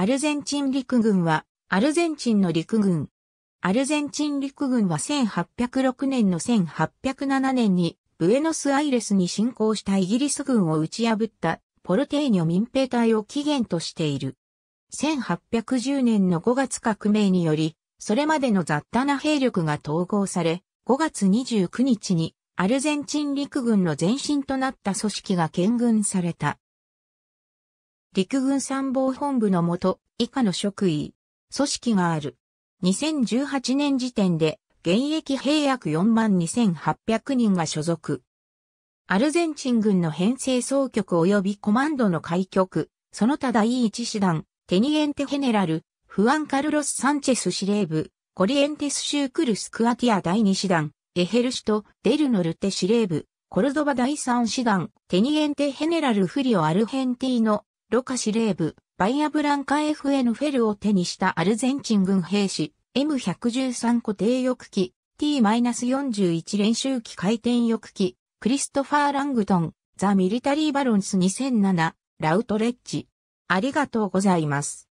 アルゼンチン陸軍は、アルゼンチンの陸軍。アルゼンチン陸軍は1806年の1807年に、ブエノスアイレスに侵攻したイギリス軍を打ち破ったポルテーニョ民兵隊を起源としている。1810年の5月革命により、それまでの雑多な兵力が統合され、5月29日にアルゼンチン陸軍の前身となった組織が建軍された。陸軍参謀本部のもと、以下の職位、組織がある。2018年時点で、現役兵役4万2800人が所属。アルゼンチン軍の編成総局及びコマンドの開局、その他第一師団、テニエンテヘネラル、フアンカルロス・サンチェス司令部、コリエンテス・シュークルス・クアティア第二師団、エヘルシト・デルノルテ司令部、コルドバ第三師団、テニエンテヘネラル・フリオ・アルヘンティーノ、ロカ司令部、バイアブランカ FN フェルを手にしたアルゼンチン軍兵士、M113 固定翼機、T-41 練習機回転翼機、クリストファー・ラングトン、ザ・ミリタリー・バロンス2007、ラウトレッジ。ありがとうございます。